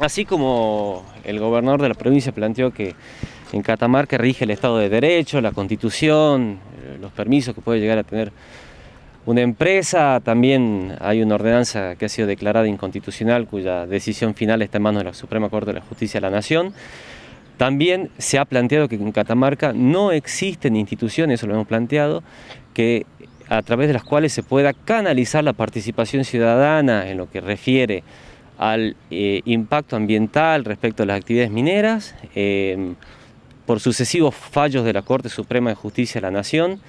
Así como el gobernador de la provincia planteó que en Catamarca rige el Estado de Derecho, la Constitución, eh, los permisos que puede llegar a tener una empresa, también hay una ordenanza que ha sido declarada inconstitucional cuya decisión final está en manos de la Suprema Corte de la Justicia de la Nación. También se ha planteado que en Catamarca no existen instituciones, eso lo hemos planteado, que a través de las cuales se pueda canalizar la participación ciudadana en lo que refiere al eh, impacto ambiental respecto a las actividades mineras, eh, por sucesivos fallos de la Corte Suprema de Justicia de la Nación.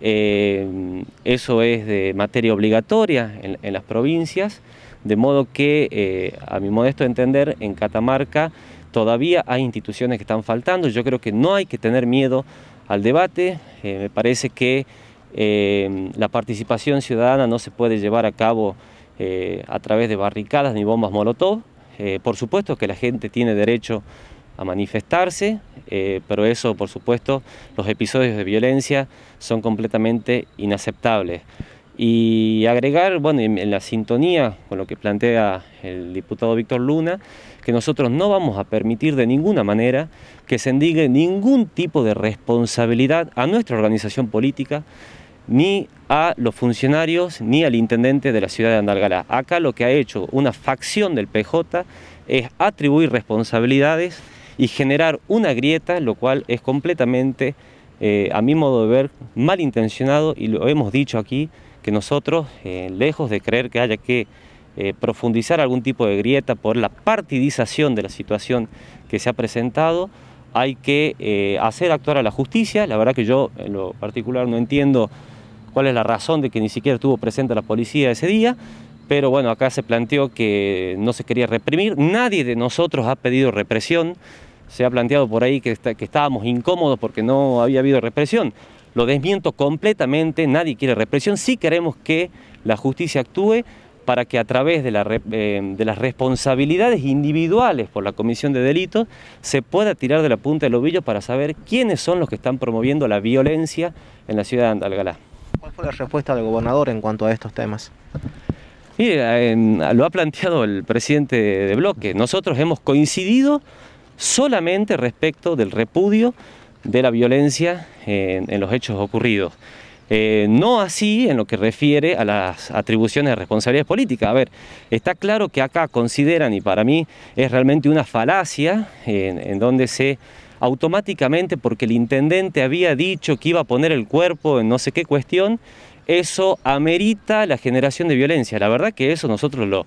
Eh, eso es de materia obligatoria en, en las provincias, de modo que, a mi modesto entender, en Catamarca todavía hay instituciones que están faltando. Yo creo que no hay que tener miedo al debate. me parece que la participación ciudadana no se puede llevar a cabo eh, a través de barricadas ni bombas molotov. Eh, por supuesto que la gente tiene derecho a manifestarse, eh, pero eso, por supuesto, los episodios de violencia son completamente inaceptables. Y agregar, bueno, en, la sintonía con lo que plantea el diputado Víctor Luna, que nosotros no vamos a permitir de ninguna manera que se endigue ningún tipo de responsabilidad a nuestra organización política ni a los funcionarios ni al intendente de la ciudad de Andalgalá. Acá lo que ha hecho una facción del PJ es atribuir responsabilidades y generar una grieta, lo cual es completamente, eh, a mi modo de ver, malintencionado y lo hemos dicho aquí, que nosotros, eh, lejos de creer que haya que eh, profundizar algún tipo de grieta por la partidización de la situación que se ha presentado, hay que hacer actuar a la justicia. La verdad que yo en lo particular no entiendo cuál es la razón de que ni siquiera estuvo presente la policía ese día, pero bueno, acá se planteó que no se quería reprimir, nadie de nosotros ha pedido represión, se ha planteado por ahí que, estábamos incómodos porque no había habido represión. Lo desmiento completamente, nadie quiere represión, sí queremos que la justicia actúe para que a través de, eh, de, las responsabilidades individuales por la comisión de delitos se pueda tirar de la punta del ovillo para saber quiénes son los que están promoviendo la violencia en la ciudad de Andalgalá. ¿Cuál fue la respuesta del gobernador en cuanto a estos temas? Mira, lo ha planteado el presidente de bloque. Nosotros hemos coincidido solamente respecto del repudio de la violencia en, los hechos ocurridos. Eh, no así en lo que refiere a las atribuciones de responsabilidades políticas. A ver, está claro que acá consideran, y para mí es realmente una falacia, en donde se automáticamente porque el intendente había dicho que iba a poner el cuerpo en no sé qué cuestión, eso amerita la generación de violencia. La verdad que eso nosotros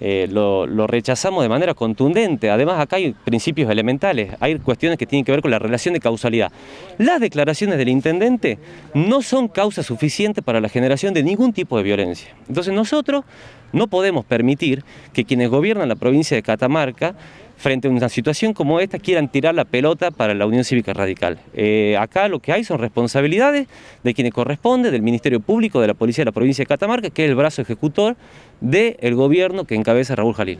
eh, lo, lo, rechazamos de manera contundente. Además, acá hay principios elementales, hay cuestiones que tienen que ver con la relación de causalidad. Las declaraciones del intendente no son causa suficiente para la generación de ningún tipo de violencia. Entonces nosotros no podemos permitir que quienes gobiernan la provincia de Catamarca frente a una situación como esta quieran tirar la pelota para la Unión Cívica Radical. Eh, acá lo que hay son responsabilidades de quienes corresponde, del Ministerio Público, de la Policía de la Provincia de Catamarca, que es el brazo ejecutor del gobierno que encabeza Raúl Jalil.